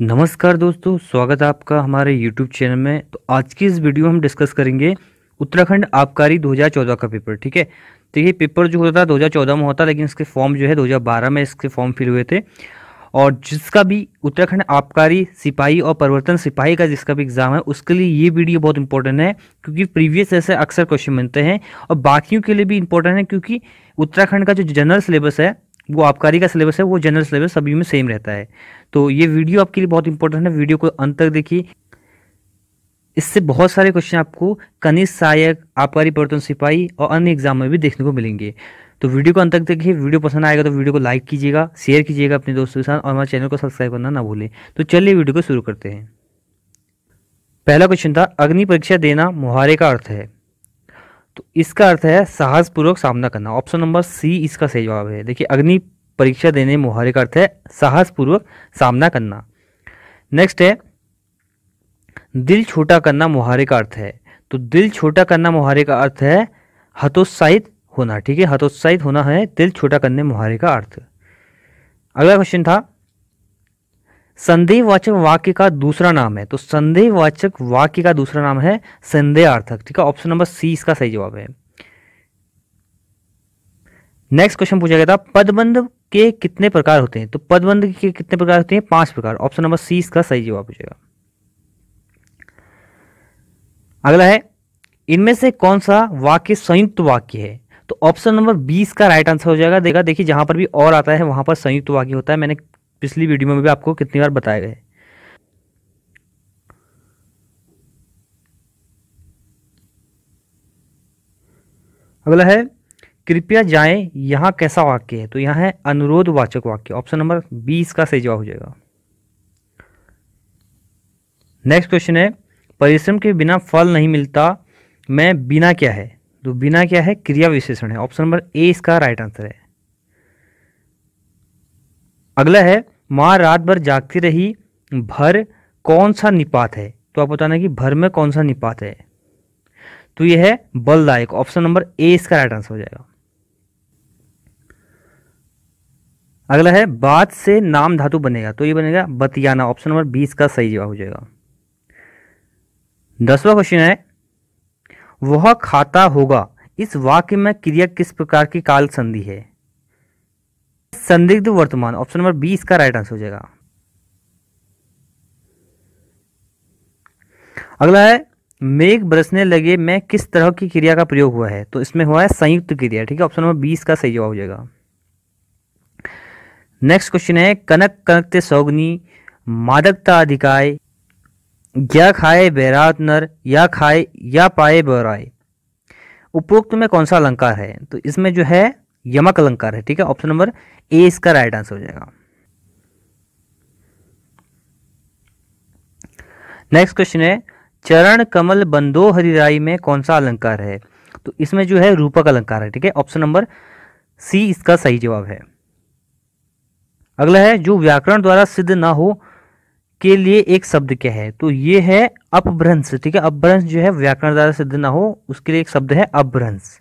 नमस्कार दोस्तों स्वागत है आपका हमारे यूट्यूब चैनल में तो आज की इस वीडियो हम डिस्कस करेंगे उत्तराखंड आबकारी 2014 का पेपर ठीक है तो ये पेपर जो होता था 2014 में होता लेकिन इसके फॉर्म जो है 2012 में इसके फॉर्म फिल हुए थे और जिसका भी उत्तराखंड आबकारी सिपाही और परिवर्तन सिपाही का जिसका भी एग्ज़ाम है उसके लिए ये वीडियो बहुत इंपॉर्टेंट है क्योंकि प्रीवियस ऐसे अक्सर क्वेश्चन बनते हैं और बाकियों के लिए भी इंपॉर्टेंट है क्योंकि उत्तराखंड का जो जनरल सिलेबस है वो आबकारी का सिलेबस है वो जनरल सिलेबस सभी में सेम रहता है तो ये वीडियो आपके लिए बहुत इंपॉर्टेंट है वीडियो को अंत तक देखिए इससे बहुत सारे क्वेश्चन आपको कनिष्ठ सहायक आबकारी परिवर्तन सिपाही और अन्य एग्जाम में भी देखने को मिलेंगे तो वीडियो को अंत तक देखिए वीडियो पसंद आएगा तो वीडियो को लाइक कीजिएगा शेयर कीजिएगा अपने दोस्तों के साथ और हमारे चैनल को सब्सक्राइब करना ना भूलें तो चलिए वीडियो को शुरू करते हैं पहला क्वेश्चन था अग्नि परीक्षा देना मुहारे का अर्थ है तो इसका अर्थ है साहसपूर्वक सामना करना ऑप्शन नंबर सी इसका सही जवाब है देखिए अग्नि परीक्षा देने मुहारे का अर्थ है साहसपूर्वक सामना करना नेक्स्ट है दिल छोटा करना मुहारे का अर्थ है तो दिल छोटा करना मुहारे का अर्थ है हतोत्साहित होना ठीक है हतोत्साहित होना है दिल छोटा करने मुहारे का अर्थ अगला क्वेश्चन था संदेहवाचक वाक्य का दूसरा नाम है तो संदेहवाचक वाक्य का दूसरा नाम है संदेहार्थक ठीक है ऑप्शन नंबर सी इसका सही जवाब है नेक्स्ट क्वेश्चन पूछा गया था पदबंध के कितने प्रकार होते हैं तो पदबंध के कितने प्रकार होते हैं पांच प्रकार ऑप्शन नंबर सी इसका सही जवाब पूछेगा अगला है इनमें से कौन सा वाक्य संयुक्त वाक्य है तो ऑप्शन नंबर बीस का राइट आंसर हो जाएगा देखा देखिए जहां पर भी और आता है वहां पर संयुक्त वाक्य होता है मैंने पिछली वीडियो में भी आपको कितनी बार बताए गए अगला है कृपया जाएं यहाँ कैसा वाक्य है तो यहाँ है अनुरोध वाचक वाक्य ऑप्शन नंबर बीस का सही जवाब हो जाएगा नेक्स्ट क्वेश्चन है परिश्रम के बिना फल नहीं मिलता मैं बिना क्या है तो बिना क्या है क्रिया विशेषण है ऑप्शन नंबर ए इसका राइट आंसर है अगला है माँ रात भर जागती रही भर कौन सा निपात है तो आप बताना कि भर में कौन सा निपात है तो यह है बलदायक ऑप्शन नंबर ए इसका राइट आंसर हो जाएगा अगला है बात से नाम धातु बनेगा तो ये बनेगा बतियाना ऑप्शन नंबर बीस का सही जवाब हो जाएगा दसवा क्वेश्चन है वह खाता होगा इस वाक्य में क्रिया किस प्रकार की काल संधि है संदिग्ध वर्तमान ऑप्शन नंबर बी इसका राइट आंसर हो जाएगा अगला है मेघ बरसने लगे में किस तरह की क्रिया का प्रयोग हुआ है तो इसमें हुआ है संयुक्त क्रिया ठीक है ऑप्शन नंबर बीस का सही जवाब हो जाएगा नेक्स्ट क्वेश्चन है कनक कनकते सौगनी मादकता अधिकाय या खाए बैरात नर या खाए या पाए बराए उपरोक्त में कौन सा अलंकार है तो इसमें जो है यमक अलंकार है ठीक है ऑप्शन नंबर ए इसका राइट आंसर हो जाएगा नेक्स्ट क्वेश्चन है चरण कमल बंदो हरिराई में कौन सा अलंकार है तो इसमें जो है रूपक अलंकार है ठीक है ऑप्शन नंबर सी इसका सही जवाब है अगला है जो व्याकरण द्वारा सिद्ध ना हो के लिए एक शब्द क्या है तो ये है अपभ्रंश ठीक है अपभ्रंश जो है व्याकरण द्वारा सिद्ध ना हो उसके लिए एक शब्द है अपभ्रंश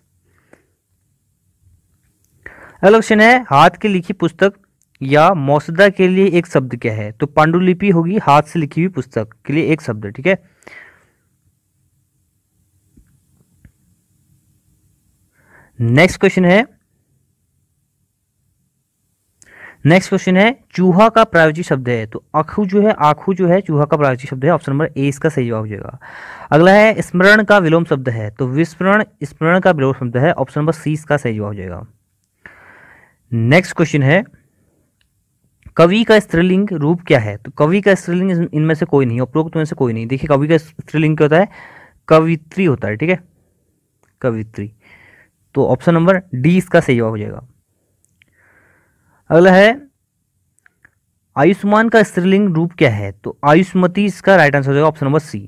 अगला क्वेश्चन है हाथ की लिखी पुस्तक या मौसदा के लिए एक शब्द क्या है तो पांडुलिपि होगी हाथ से लिखी हुई पुस्तक के लिए एक शब्द ठीक है नेक्स्ट क्वेश्चन है नेक्स्ट क्वेश्चन है चूहा का प्रायोजित शब्द है तो आखू जो है आखू जो है चूहा का प्रायोजित शब्द है ऑप्शन नंबर ए इसका सही जवाब हो जाएगा अगला है स्मरण का विलोम शब्द है तो विस्मरण स्मरण का विलोम शब्द है ऑप्शन नंबर सी इसका सही जवाब हो जाएगा नेक्स्ट क्वेश्चन है कवि का स्त्रीलिंग रूप क्या है तो कवि का स्त्रीलिंग इनमें से कोई नहीं उपरोक्त में से कोई नहीं देखिए कवि का स्त्रीलिंग क्या होता है कवित्री होता है ठीक है कवित्री तो ऑप्शन नंबर डी इसका सही जवाब हो जाएगा अगला है आयुष्मान का स्त्रीलिंग रूप क्या है तो आयुष्मती इसका राइट आंसर हो जाएगा option number C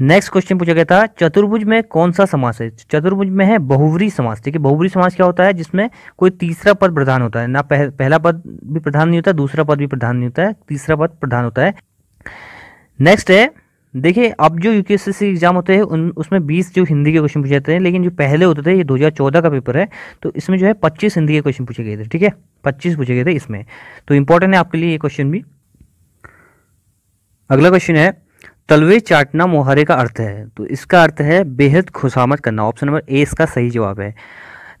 next question पूछा गया था चतुर्भुज में कौन सा समास है चतुर्भुज में है बहुवरी समास ठीक है बहुवरी समास क्या होता है जिसमें कोई तीसरा पद प्रधान होता है ना पह, पहला पद भी प्रधान नहीं होता दूसरा पद भी प्रधान नहीं होता है तीसरा पद प्रधान होता है नेक्स्ट है देखिए अब जो यूपीएससी एग्जाम होते हैं उन उसमें 20 जो हिंदी के क्वेश्चन पूछे जाते हैं लेकिन जो पहले होते थे ये 2014 का पेपर है तो इसमें जो है 25 हिंदी के क्वेश्चन पूछे गए थे ठीक है 25 पूछे गए थे इसमें तो इंपॉर्टेंट है आपके लिए ये क्वेश्चन भी अगला क्वेश्चन है तलवे चाटना मुहारे का अर्थ है तो इसका अर्थ है बेहद खुशामद करना ऑप्शन नंबर ए इसका सही जवाब है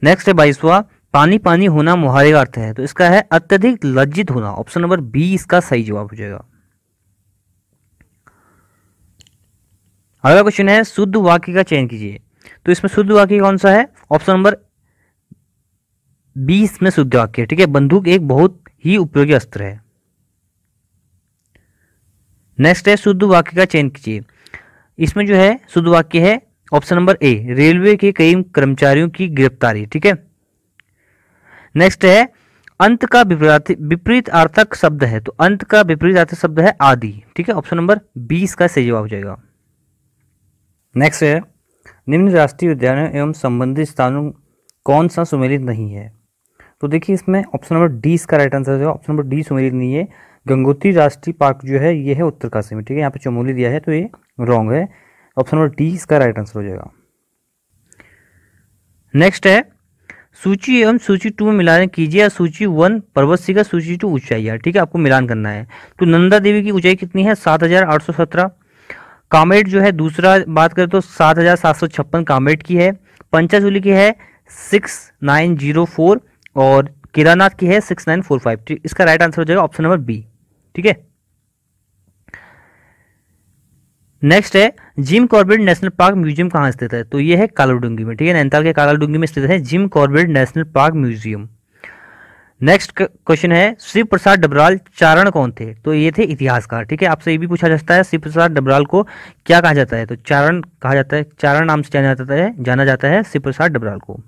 नेक्स्ट है बाईसवा पानी पानी होना मुहारे का अर्थ है तो इसका है अत्यधिक लज्जित होना ऑप्शन नंबर बी इसका सही जवाब हो जाएगा अगला क्वेश्चन है शुद्ध वाक्य का चयन कीजिए तो इसमें शुद्ध वाक्य कौन सा है ऑप्शन नंबर बी इसमें शुद्ध वाक्य ठीक है बंदूक एक बहुत ही उपयोगी अस्त्र है नेक्स्ट है शुद्ध वाक्य का चयन कीजिए इसमें जो है शुद्ध वाक्य है ऑप्शन नंबर ए रेलवे के कई कर्मचारियों की गिरफ्तारी ठीक है नेक्स्ट है अंत का विपरीत आर्थक अर्थक शब्द है तो अंत का विपरीत अर्थक शब्द है आदि ठीक है ऑप्शन नंबर बीस का सही जवाब हो जाएगा नेक्स्ट है निम्न राष्ट्रीय उद्यानों एवं संबंधित स्थानों कौन सा सुमेलित नहीं है तो देखिए इसमें ऑप्शन नंबर डी इसका right answer option number D सुमेलित नहीं है गंगोत्री राष्ट्रीय पार्क जो है ये है उत्तरकाशी में ठीक है यहाँ पे चमोली दिया है तो ये रॉन्ग है ऑप्शन नंबर डी इसका राइट आंसर हो जाएगा नेक्स्ट है सूची एवं सूची टू में मिलान कीजिए या सूची वन पर्वत शिखर सूची टू ऊंचाई है ठीक है आपको मिलान करना है तो नंदा देवी की ऊंचाई कितनी है सात हजार आठ सौ सत्रह कामेट जो है दूसरा बात करें तो सात हजार सात सौ छप्पन कामेट की है पंचाजुली की है सिक्स नाइन जीरो फोर और केदारनाथ की है सिक्स नाइन फोर फाइव इसका राइट आंसर हो जाएगा ऑप्शन नंबर बी ठीक है नेक्स्ट है Jim Corbett national park museum कहाँ स्थित है तो ये है कालाडुंगी में ठीक है नैनताल के कालाडुंगी में स्थित है Jim Corbett national park museum next question है शिव प्रसाद डबराल चारण कौन थे तो ये थे इतिहासकार ठीक है आपसे ये भी पूछा जाता है शिव प्रसाद डबराल को क्या कहा जाता है तो चारण कहा जाता है चारण नाम से जाना जाता है जाना जाता है शिव प्रसाद डबराल को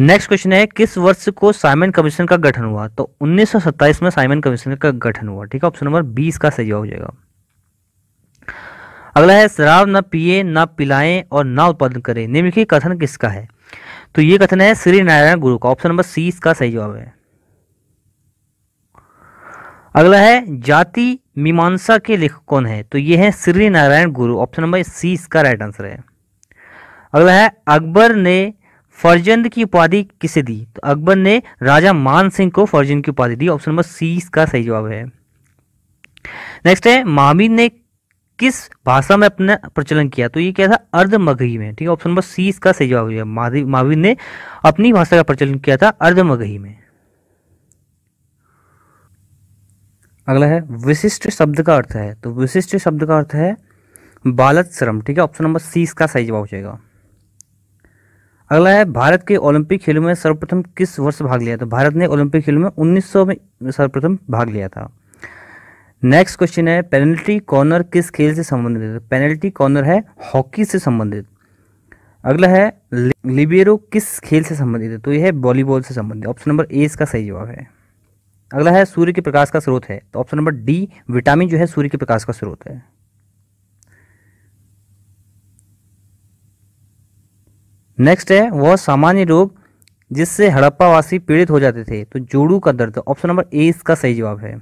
नेक्स्ट क्वेश्चन है किस वर्ष को साइमन कमीशन का गठन हुआ तो 1927 में साइमन कमीशन का गठन हुआ ठीक है ऑप्शन नंबर बीस का सही हो जाएगा अगला है शराब ना पिए ना पिलाएं और ना उत्पादन करें निम्नलिखित कथन किसका है तो ये कथन है श्री नारायण गुरु का ऑप्शन नंबर सी का सही जवाब है अगला है जाति मीमांसा के लेखक कौन है तो ये है श्री नारायण गुरु ऑप्शन नंबर सी इसका राइट आंसर है अगला है अकबर ने फर्जंद की उपाधि किसे दी तो अकबर ने राजा मान सिंह को फर्जंद की उपाधि दी ऑप्शन नंबर सी इसका सही जवाब है नेक्स्ट है मामी ने किस भाषा में अपना प्रचलन किया तो ये क्या था अर्ध मगही में ठीक है ऑप्शन नंबर सी इसका सही जवाब है मावी ने अपनी भाषा का प्रचलन किया था अर्ध मगही में अगला है विशिष्ट शब्द का अर्थ है तो विशिष्ट शब्द का अर्थ है बालत श्रम ठीक है ऑप्शन नंबर सी इसका सही जवाब हो जाएगा अगला है भारत के ओलंपिक खेलों में सर्वप्रथम किस वर्ष भाग लिया था भारत ने ओलंपिक खेलों में 1900 में सर्वप्रथम भाग लिया था नेक्स्ट क्वेश्चन है पेनल्टी कॉर्नर किस खेल से संबंधित है पेनल्टी कॉर्नर है हॉकी से संबंधित अगला है लिबेरो किस खेल से संबंधित है तो यह वॉलीबॉल से संबंधित ऑप्शन नंबर ए इसका सही जवाब है अगला है सूर्य के प्रकाश का स्रोत है तो ऑप्शन नंबर डी विटामिन जो है सूर्य के प्रकाश का स्रोत है नेक्स्ट है वह सामान्य रोग जिससे हड़प्पावासी पीड़ित हो जाते थे तो जोड़ू का दर्द ऑप्शन नंबर ए इसका सही जवाब है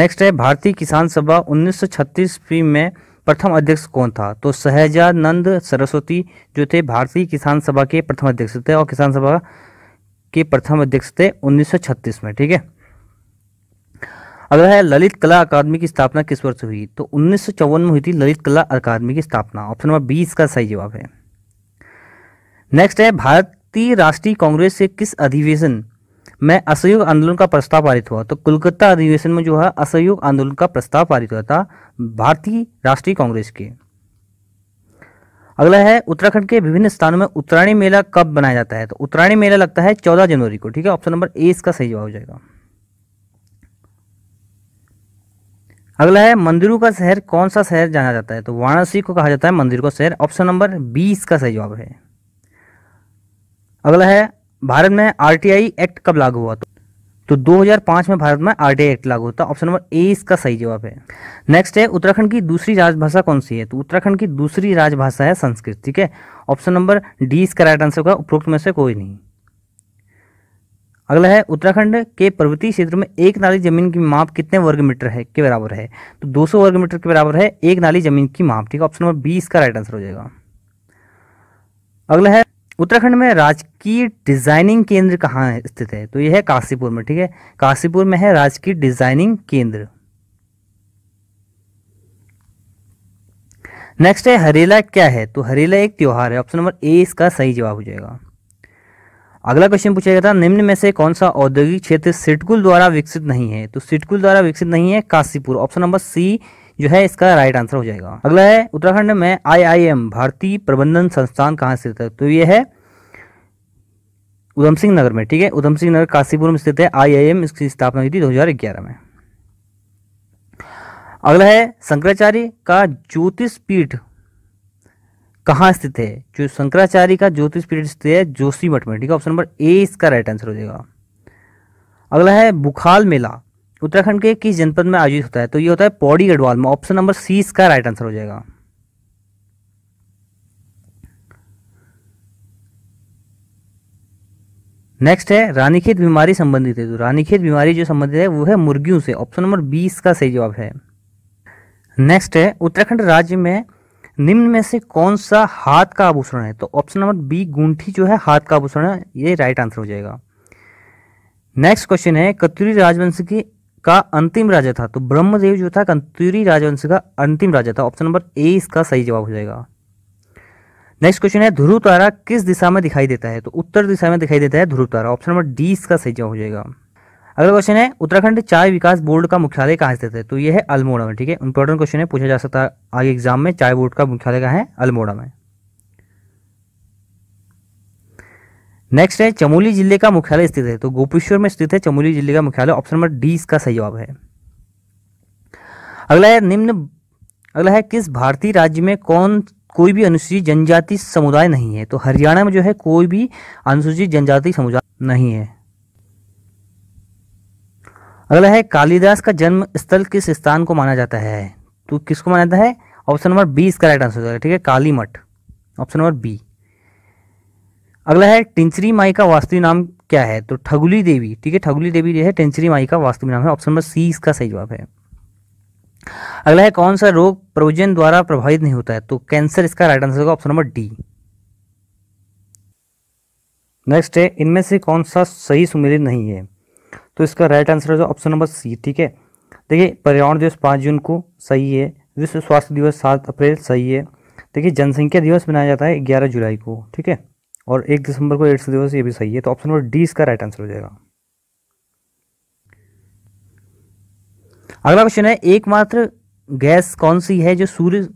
नेक्स्ट है भारतीय किसान सभा 1936 ईस्वी में प्रथम अध्यक्ष कौन था तो सहजानंद सरस्वती जो थे भारतीय किसान सभा के प्रथम अध्यक्ष थे और किसान सभा के प्रथम अध्यक्ष थे 1936 में ठीक है अगला है ललित कला अकादमी की स्थापना किस वर्ष हुई तो उन्नीस में हुई थी ललित कला अकादमी की स्थापना ऑप्शन नंबर बी इसका सही जवाब है नेक्स्ट है भारतीय राष्ट्रीय कांग्रेस से किस अधिवेशन में असहयोग आंदोलन का प्रस्ताव पारित हुआ तो कोलकाता अधिवेशन में जो है असहयोग आंदोलन का प्रस्ताव पारित हुआ था भारतीय राष्ट्रीय कांग्रेस के अगला है उत्तराखंड के विभिन्न स्थानों में उत्तरायणी मेला कब बनाया जाता है तो उत्तरायणी मेला लगता है चौदह जनवरी को ठीक है ऑप्शन नंबर ए इसका सही जवाब हो जाएगा अगला है मंदिरों का शहर कौन सा शहर जाना जाता है तो वाराणसी को कहा जाता है मंदिर का शहर ऑप्शन नंबर बी इसका सही जवाब है अगला है भारत में आरटीआई एक्ट कब लागू हुआ तो तो 2005 में भारत में आरटीआई एक्ट लागू होता ऑप्शन नंबर ए इसका सही जवाब है नेक्स्ट है उत्तराखंड की दूसरी राजभाषा कौन सी है तो उत्तराखंड की दूसरी राजभाषा है संस्कृत ठीक है ऑप्शन नंबर डी इसका राइट आंसर होगा उपरोक्त में से कोई नहीं अगला है उत्तराखंड के पर्वतीय क्षेत्र में एक नाली जमीन की माप कितने वर्ग मीटर है के बराबर है तो 200 वर्ग मीटर के बराबर है एक नाली जमीन की माप ठीक है ऑप्शन नंबर बी इसका राइट आंसर हो जाएगा अगला है उत्तराखंड में राजकीय डिजाइनिंग केंद्र कहाँ स्थित है तो यह है काशीपुर में ठीक है काशीपुर में है राजकीय डिजाइनिंग केंद्र नेक्स्ट है हरेला क्या है तो हरेला एक त्यौहार है ऑप्शन नंबर ए इसका सही जवाब हो जाएगा अगला क्वेश्चन पूछा गया था निम्न में से कौन सा औद्योगिक क्षेत्र सिटकुल द्वारा विकसित नहीं है तो सिटकुल द्वारा विकसित नहीं है काशीपुर ऑप्शन नंबर सी जो है इसका राइट आंसर हो जाएगा अगला है उत्तराखंड में आईआईएम भारतीय प्रबंधन संस्थान कहाँ स्थित है तो ये है उधम सिंह नगर में ठीक है उधम सिंह नगर काशीपुर में स्थित है आईआईएम इसकी स्थापना हुई थी ग्यारह में अगला है शंकराचार्य का ज्योतिष पीठ कहाँ स्थित है जो शंकराचार्य का ज्योतिष पीठ स्थित है जोशी मठ में ठीक है ऑप्शन नंबर ए इसका राइट आंसर हो जाएगा अगला है बुखाल मेला उत्तराखंड के किस जनपद में आयोजित होता है तो ये होता है पौड़ी गढ़वाल में ऑप्शन नंबर सी इसका राइट आंसर हो जाएगा नेक्स्ट है रानीखेत बीमारी संबंधित है तो रानीखेत बीमारी जो संबंधित है वो है मुर्गियों से ऑप्शन नंबर बीस का सही जवाब है नेक्स्ट है उत्तराखंड राज्य में निम्न में से कौन सा हाथ का आभूषण है तो ऑप्शन नंबर बी गुंठी जो है हाथ का आभूषण है ये राइट आंसर हो जाएगा नेक्स्ट क्वेश्चन है कतूरी राजवंश की का अंतिम राजा था तो ब्रह्मदेव जो था कंतुरी राजवंश का अंतिम राजा था ऑप्शन नंबर ए इसका सही जवाब हो जाएगा नेक्स्ट क्वेश्चन है ध्रुव तारा किस दिशा में दिखाई देता है तो उत्तर दिशा में दिखाई देता है ध्रुव तारा ऑप्शन नंबर डी इसका सही जवाब हो जाएगा अगला क्वेश्चन है उत्तराखंड चाय विकास बोर्ड का मुख्यालय कहाँ स्थित है तो यह है अल्मोड़ा में ठीक है इंपॉर्टेंट क्वेश्चन है पूछा जा सकता है आगे एग्जाम में चाय बोर्ड का मुख्यालय कहाँ है अल्मोड़ा में नेक्स्ट है चमोली जिले का मुख्यालय स्थित है तो गोपेश्वर में स्थित है चमोली जिले का मुख्यालय ऑप्शन नंबर डी इसका सही जवाब है अगला है निम्न अगला है किस भारतीय राज्य में कौन कोई भी अनुसूचित जनजाति समुदाय नहीं है तो हरियाणा में जो है कोई भी अनुसूचित जनजाति समुदाय नहीं है अगला है कालिदास का जन्म स्थल किस स्थान को माना जाता है तो किसको माना जाता है ऑप्शन नंबर बी इसका राइट आंसर हो जाएगा ठीक है काली मठ ऑप्शन नंबर बी अगला है टेंचरी माई का वास्तविक नाम क्या है तो ठगुली देवी ठीक है ठगुली देवी जो है टिंचरी माई का वास्तविक नाम है ऑप्शन नंबर सी इसका सही जवाब है अगला है कौन सा रोग प्रोजन द्वारा प्रभावित नहीं होता है तो कैंसर इसका राइट आंसर होगा ऑप्शन नंबर डी नेक्स्ट है इनमें से कौन सा सही सुमेलित नहीं है तो इसका राइट आंसर होगा ऑप्शन नंबर सी ठीक है देखिए पर्यावरण दिवस पाँच जून को सही है विश्व स्वास्थ्य दिवस सात अप्रैल सही है देखिए जनसंख्या दिवस मनाया जाता है ग्यारह जुलाई को ठीक है और एक दिसंबर को एड्स दिवस ये भी सही है तो ऑप्शन नंबर डी इसका राइट आंसर हो जाएगा अगला क्वेश्चन है एकमात्र गैस कौन सी है जो सूर्य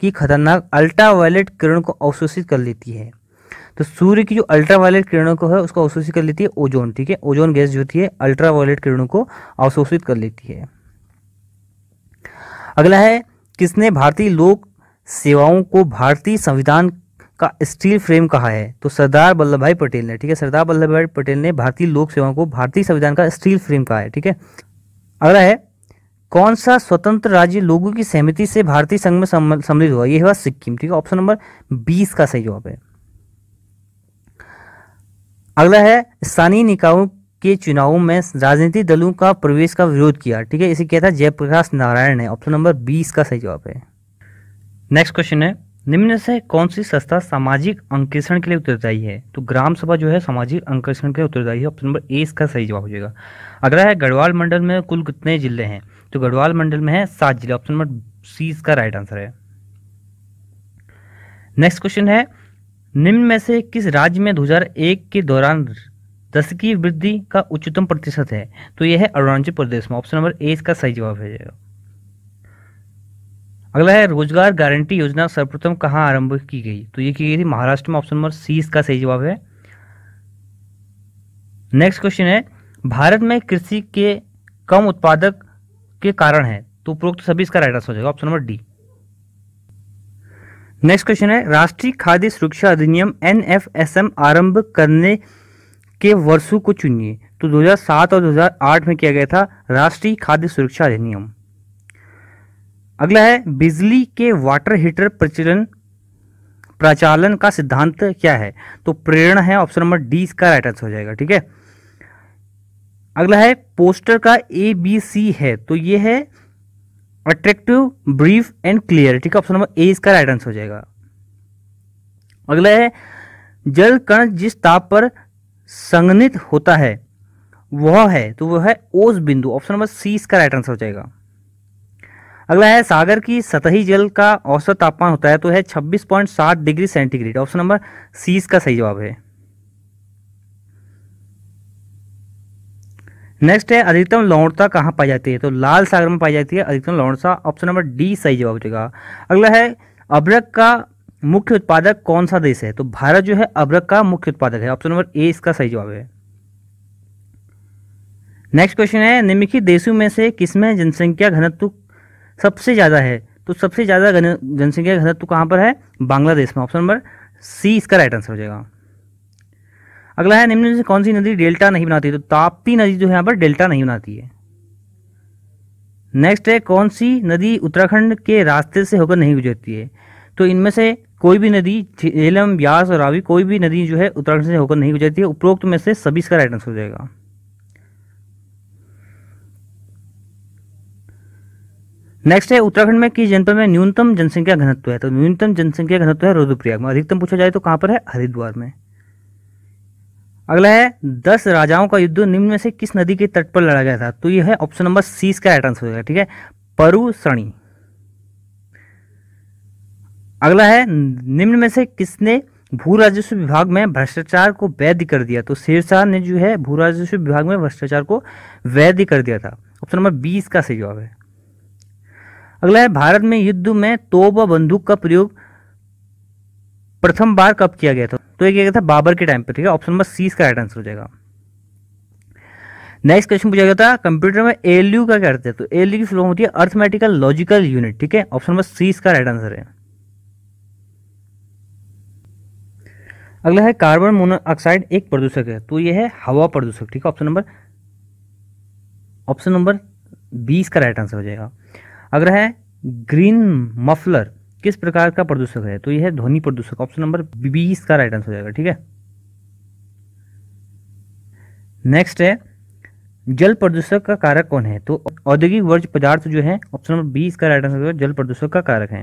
की खतरनाक अल्ट्रावायलेट किरण को अवशोषित कर लेती है तो सूर्य की जो अल्ट्रावायलेट किरणों को है उसको अवशोषित कर लेती है ओजोन ठीक है ओजोन गैस जो होती है अल्ट्रावायलेट किरणों को अवशोषित कर लेती है अगला है किसने भारतीय लोक सेवाओं को भारतीय संविधान का स्टील फ्रेम कहा है तो सरदार वल्लभ भाई पटेल ने ठीक है सरदार वल्लभ भाई पटेल ने भारतीय लोक सेवाओं को भारतीय संविधान का स्टील फ्रेम कहा है ठीक है अगला है कौन सा स्वतंत्र राज्य लोगों की सहमति से भारतीय संघ में सम्मिलित हुआ यह हुआ सिक्किम ठीक है ऑप्शन नंबर बीस का सही जवाब है अगला है स्थानीय निकायों के चुनावों में राजनीतिक दलों का प्रवेश का विरोध किया ठीक है इसे कहता है जयप्रकाश नारायण ने ऑप्शन नंबर बीस का सही जवाब है नेक्स्ट क्वेश्चन है निम्न से कौन सी संस्था सामाजिक अंकेषण के लिए उत्तरदायी है तो ग्राम सभा जो है सामाजिक अंकेषण के लिए उत्तरदायी है ऑप्शन नंबर ए इसका सही जवाब हो जाएगा अगला है गढ़वाल मंडल में कुल कितने जिले हैं तो गढ़वाल मंडल में है सात जिले ऑप्शन नंबर सी इसका राइट आंसर है नेक्स्ट क्वेश्चन है निम्न में से किस राज्य में दो के दौरान दशकीय वृद्धि का उच्चतम प्रतिशत है तो यह है अरुणाचल प्रदेश में ऑप्शन नंबर ए इसका सही जवाब हो जाएगा अगला है रोजगार गारंटी योजना सर्वप्रथम कहाँ आरंभ की गई तो ये की गई थी महाराष्ट्र में ऑप्शन नंबर सी इसका सही जवाब है नेक्स्ट क्वेश्चन है भारत में कृषि के कम उत्पादक के कारण है तो उपरोक्त सभी इसका राइट आंसर हो जाएगा option number D next question है राष्ट्रीय खाद्य सुरक्षा अधिनियम एन आरंभ करने के वर्षों को चुनिए तो 2007 और 2008 में किया गया था राष्ट्रीय खाद्य सुरक्षा अधिनियम अगला है बिजली के वाटर हीटर प्रचलन प्रचालन का सिद्धांत क्या है तो प्रेरणा है ऑप्शन नंबर डी इसका राइट आंसर हो जाएगा ठीक है अगला है पोस्टर का ए बी सी है तो ये है अट्रैक्टिव ब्रीफ एंड क्लियर ठीक है ऑप्शन नंबर ए इसका राइट आंसर हो जाएगा अगला है जल कण जिस ताप पर संगनित होता है वह है तो वह है ओस बिंदु ऑप्शन नंबर सी इसका राइट आंसर हो जाएगा अगला है सागर की सतही जल का औसत तापमान होता है तो है 26.7 degree centigrade option number C इसका सही जवाब है नेक्स्ट है अधिकतम लवणता कहाँ पाई जाती है तो लाल सागर में पाई जाती है अधिकतम लवणता ऑप्शन नंबर डी सही जवाब देगा अगला है अब्रक का मुख्य उत्पादक कौन सा देश है तो भारत जो है अब्रक का मुख्य उत्पादक है ऑप्शन नंबर ए इसका सही जवाब है नेक्स्ट क्वेश्चन है निम्नलिखित देशों में से किसमें जनसंख्या घनत्व सबसे ज़्यादा है तो सबसे ज़्यादा जनसंख्या का घनत्व तो कहाँ पर है बांग्लादेश में ऑप्शन नंबर सी इसका राइट आंसर हो जाएगा अगला है निम्न से कौन सी नदी डेल्टा नहीं बनाती तो ताप्ती नदी जो है यहाँ पर डेल्टा नहीं बनाती है नेक्स्ट है कौन सी नदी उत्तराखंड के रास्ते से होकर नहीं गुजरती है तो इनमें से कोई भी नदी झेलम ब्यास और रावी कोई भी नदी जो है उत्तराखंड से होकर नहीं गुजरती है उपरोक्त में से सभी इसका राइट आंसर हो जाएगा नेक्स्ट है उत्तराखंड में किस जनपद में न्यूनतम जनसंख्या घनत्व है तो न्यूनतम जनसंख्या घनत्व है रुद्रप्रयाग में अधिकतम पूछा जाए तो कहां पर है हरिद्वार में अगला है दस राजाओं का युद्ध निम्न में से किस नदी के तट पर लड़ा गया था तो यह है ऑप्शन नंबर सी का राइट होगा ठीक है परुसणी अगला है निम्न में से किसने भू राजस्व विभाग में भ्रष्टाचार को वैध कर दिया तो शेरशाह ने जो है भू राजस्व विभाग में भ्रष्टाचार को वैध कर दिया था ऑप्शन नंबर बीस का सही जवाब है अगला है भारत में युद्ध में तोप व बंदूक का प्रयोग प्रथम बार कब किया गया था तो एक था बाबर के टाइम पर ठीक है ऑप्शन नंबर सी इसका राइट आंसर हो जाएगा नेक्स्ट क्वेश्चन पूछा गया था कंप्यूटर में एल का क्या करते हैं तो एलयू की फ्लो होती है अर्थमेटिकल लॉजिकल यूनिट ठीक है ऑप्शन नंबर सी इसका राइट आंसर है अगला है कार्बन मोनोऑक्साइड एक प्रदूषक है तो यह है हवा प्रदूषक ठीक है ऑप्शन नंबर ऑप्शन नंबर बीस का राइट आंसर हो जाएगा अगला है ग्रीन मफलर किस प्रकार का प्रदूषक है तो यह है ध्वनि प्रदूषक ऑप्शन नंबर बीस का राइट आंसर हो जाएगा ठीक है नेक्स्ट है जल प्रदूषक का कारक कौन है तो औद्योगिक वर्ज पदार्थ जो है ऑप्शन नंबर बीस का राइट आंसर जल प्रदूषक का कारक है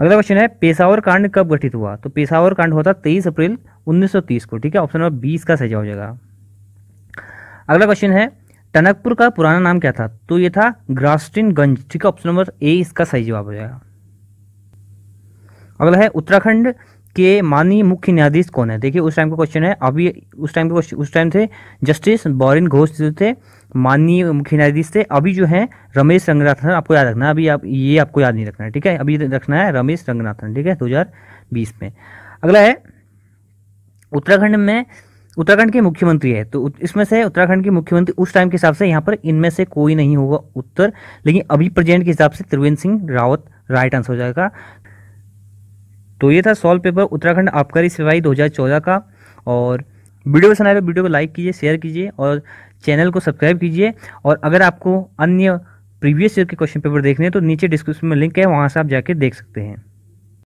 अगला क्वेश्चन है पेशावर कांड कब गठित हुआ तो पेशावर कांड होता तेईस अप्रैल 1930 को ठीक है ऑप्शन नंबर बीस का सजा हो जाएगा अगला क्वेश्चन है टनकपुर का पुराना नाम क्या था तो ये था ग्रास्टिन गंज ठीक है ऑप्शन नंबर ए इसका सही जवाब हो जाएगा अगला है उत्तराखंड के माननीय मुख्य न्यायाधीश कौन है देखिए उस टाइम का क्वेश्चन है अभी उस टाइम के उस टाइम थे जस्टिस बॉरिन घोष जो थे माननीय मुख्य न्यायाधीश थे अभी जो है रमेश रंगनाथन आपको याद रखना है अभी आप ये आपको याद नहीं रखना है ठीक है अभी रखना है रमेश रंगनाथन ठीक है दो में अगला है उत्तराखंड में उत्तराखंड के मुख्यमंत्री है तो इसमें से उत्तराखंड के मुख्यमंत्री उस टाइम के हिसाब से यहाँ पर इनमें से कोई नहीं होगा उत्तर लेकिन अभी प्रेजेंट के हिसाब से त्रिवेंद्र सिंह रावत राइट आंसर हो जाएगा तो ये था सॉल्व पेपर उत्तराखंड आबकारी सेवाई 2014 का और वीडियो पसंद आए तो वीडियो को लाइक कीजिए शेयर कीजिए और चैनल को सब्सक्राइब कीजिए और अगर आपको अन्य प्रीवियस ईयर के क्वेश्चन पेपर देखने हैं तो नीचे डिस्क्रिप्शन में लिंक है वहाँ से आप जाके देख सकते हैं